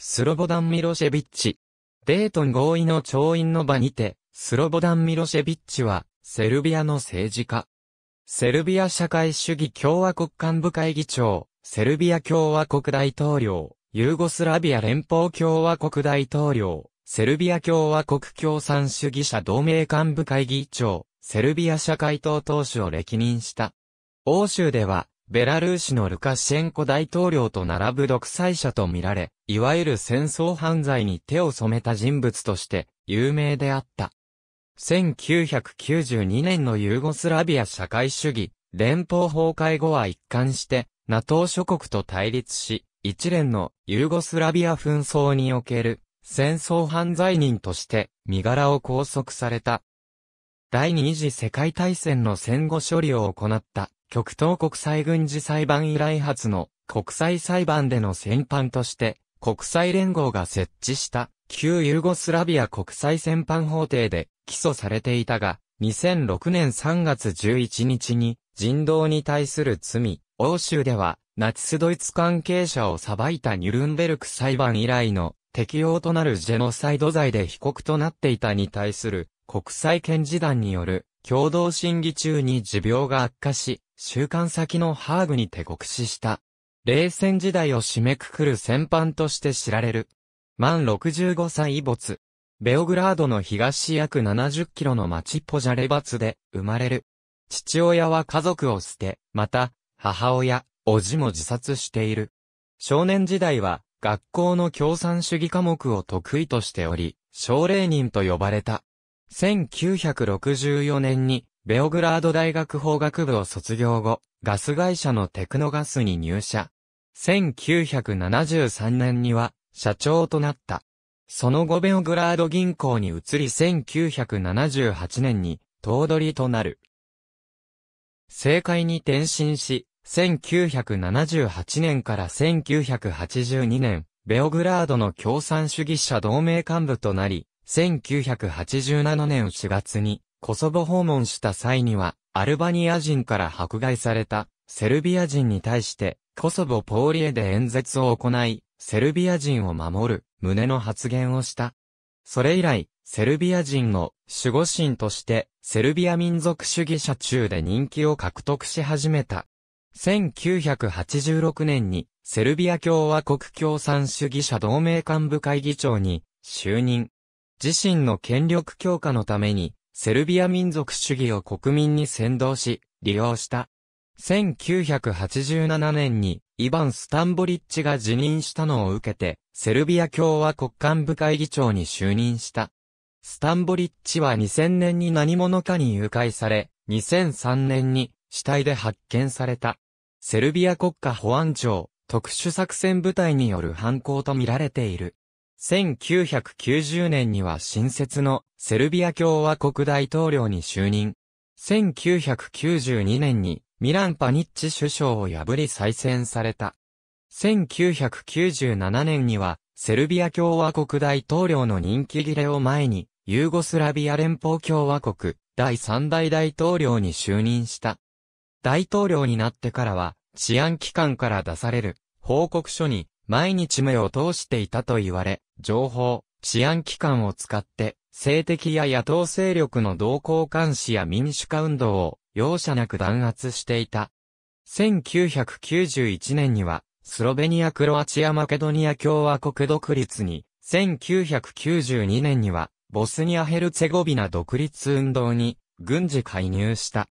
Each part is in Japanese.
スロボダン・ミロシェビッチ。デートン合意の調印の場にて、スロボダン・ミロシェビッチは、セルビアの政治家。セルビア社会主義共和国幹部会議長、セルビア共和国大統領、ユーゴスラビア連邦共和国大統領、セルビア共和国共産主義者同盟幹部会議長、セルビア社会党党首を歴任した。欧州では、ベラルーシのルカシェンコ大統領と並ぶ独裁者とみられ、いわゆる戦争犯罪に手を染めた人物として有名であった。1992年のユーゴスラビア社会主義、連邦崩壊後は一貫して、NATO 諸国と対立し、一連のユーゴスラビア紛争における戦争犯罪人として身柄を拘束された。第二次世界大戦の戦後処理を行った極東国際軍事裁判以来初の国際裁判での戦犯として、国際連合が設置した旧ユーゴスラビア国際戦犯法廷で起訴されていたが、2006年3月11日に人道に対する罪、欧州ではナチスドイツ関係者を裁いたニュルンベルク裁判以来の適用となるジェノサイド罪で被告となっていたに対する国際検事団による共同審議中に持病が悪化し、週刊先のハーグにて酷使した。冷戦時代を締めくくる戦犯として知られる。満65歳没。ベオグラードの東約70キロの町ポジャレバツで生まれる。父親は家族を捨て、また、母親、おじも自殺している。少年時代は、学校の共産主義科目を得意としており、奨励人と呼ばれた。1964年にベオグラード大学法学部を卒業後、ガス会社のテクノガスに入社。1973年には社長となった。その後ベオグラード銀行に移り1978年に頭取となる。政界に転身し、1978年から1982年、ベオグラードの共産主義者同盟幹部となり、1987年4月にコソボ訪問した際には、アルバニア人から迫害された、セルビア人に対して、コソボポーリエで演説を行い、セルビア人を守る、旨の発言をした。それ以来、セルビア人の守護神として、セルビア民族主義者中で人気を獲得し始めた。1986年に、セルビア共和国共産主義者同盟幹部会議長に就任。自身の権力強化のために、セルビア民族主義を国民に先導し、利用した。1987年に、イバン・スタンボリッチが辞任したのを受けて、セルビア共和国幹部会議長に就任した。スタンボリッチは2000年に何者かに誘拐され、2003年に死体で発見された。セルビア国家保安庁特殊作戦部隊による犯行とみられている。1990年には新設のセルビア共和国大統領に就任。1992年にミランパニッチ首相を破り再選された。1997年にはセルビア共和国大統領の任期切れを前にユーゴスラビア連邦共和国第3大大統領に就任した。大統領になってからは治安機関から出される報告書に毎日目を通していたと言われ、情報、治安機関を使って、政敵や野党勢力の同行監視や民主化運動を容赦なく弾圧していた。1991年には、スロベニア・クロアチア・マケドニア共和国独立に、1992年には、ボスニア・ヘルツェゴビナ独立運動に、軍事介入した。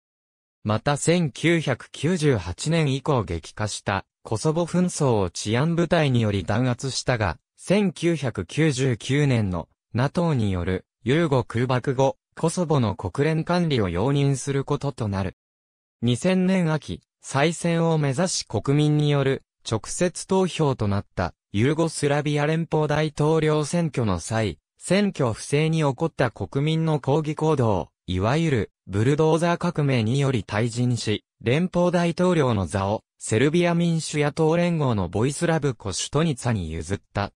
また1998年以降激化したコソボ紛争を治安部隊により弾圧したが、1999年の NATO によるユーゴ空爆後、コソボの国連管理を容認することとなる。2000年秋、再選を目指し国民による直接投票となったユーゴスラビア連邦大統領選挙の際、選挙不正に起こった国民の抗議行動、いわゆるブルドーザー革命により退陣し、連邦大統領の座をセルビア民主野党連合のボイスラブコ・シュトニツァに譲った。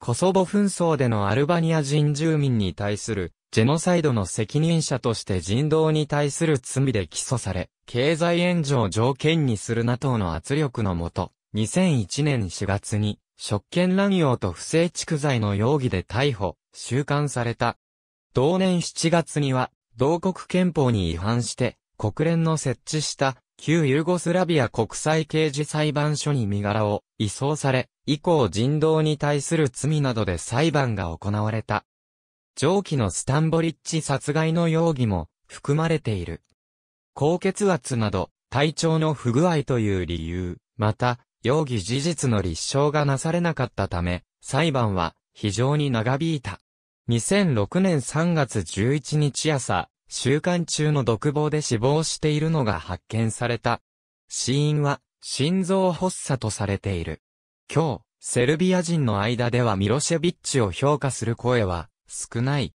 コソボ紛争でのアルバニア人住民に対するジェノサイドの責任者として人道に対する罪で起訴され、経済援助を条件にする NATO の圧力のもと、2001年4月に、職権乱用と不正蓄財の容疑で逮捕、収監された。同年7月には、同国憲法に違反して、国連の設置した旧ユーゴスラビア国際刑事裁判所に身柄を移送され、以降人道に対する罪などで裁判が行われた。上記のスタンボリッチ殺害の容疑も含まれている。高血圧など体調の不具合という理由、また、容疑事実の立証がなされなかったため、裁判は非常に長引いた。2006年3月11日朝、週刊中の独房で死亡しているのが発見された。死因は、心臓発作とされている。今日、セルビア人の間ではミロシェビッチを評価する声は少ない。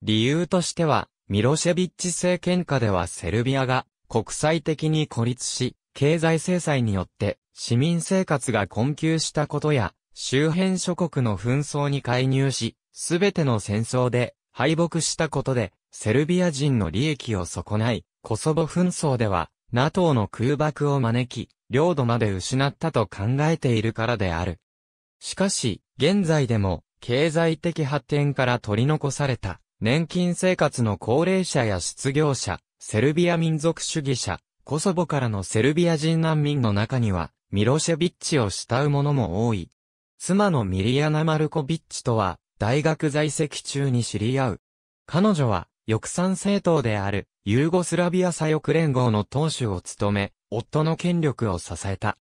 理由としては、ミロシェビッチ政権下ではセルビアが国際的に孤立し、経済制裁によって市民生活が困窮したことや、周辺諸国の紛争に介入し、すべての戦争で敗北したことで、セルビア人の利益を損ない、コソボ紛争では、NATO の空爆を招き、領土まで失ったと考えているからである。しかし、現在でも、経済的発展から取り残された、年金生活の高齢者や失業者、セルビア民族主義者、コソボからのセルビア人難民の中には、ミロシェビッチを慕う者も多い。妻のミリアナ・マルコビッチとは、大学在籍中に知り合う。彼女は、翼賛政党であるユーゴスラビア左翼連合の党首を務め、夫の権力を支えた。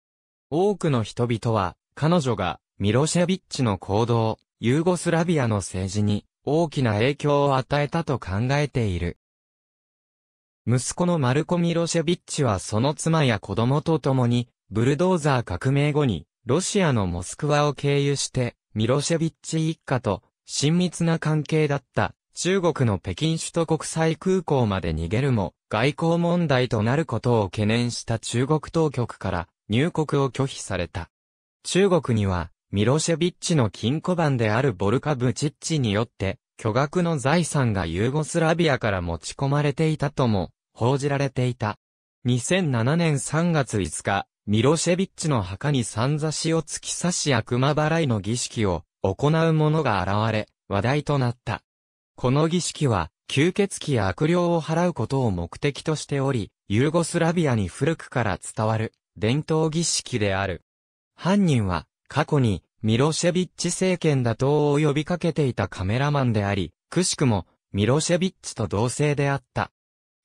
多くの人々は、彼女がミロシェビッチの行動、ユーゴスラビアの政治に大きな影響を与えたと考えている。息子のマルコ・ミロシェビッチはその妻や子供と共に、ブルドーザー革命後に、ロシアのモスクワを経由して、ミロシェビッチ一家と親密な関係だった中国の北京首都国際空港まで逃げるも、外交問題となることを懸念した中国当局から入国を拒否された。中国には、ミロシェビッチの金庫番であるボルカブチッチによって、巨額の財産がユーゴスラビアから持ち込まれていたとも、報じられていた。2007年3月5日、ミロシェビッチの墓に三差しを突き刺し悪魔払いの儀式を行う者が現れ、話題となった。この儀式は、吸血鬼や悪霊を払うことを目的としており、ユーゴスラビアに古くから伝わる伝統儀式である。犯人は、過去に、ミロシェビッチ政権打倒を呼びかけていたカメラマンであり、くしくも、ミロシェビッチと同姓であった。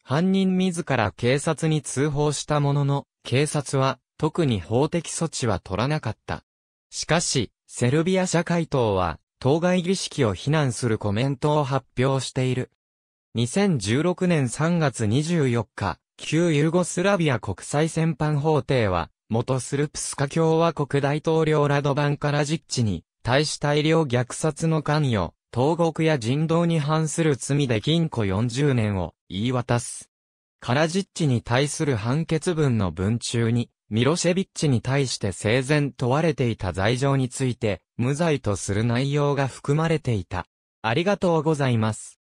犯人自ら警察に通報したものの、警察は特に法的措置は取らなかった。しかし、セルビア社会党は当該儀式を非難するコメントを発表している。2016年3月24日、旧ユーゴスラビア国際戦犯法廷は、元スルプスカ共和国大統領ラドバンカラジッチに、対し大量虐殺の関与、投獄や人道に反する罪で禁錮40年を言い渡す。カラジッチに対する判決文の文中に、ミロシェビッチに対して生前問われていた罪状について、無罪とする内容が含まれていた。ありがとうございます。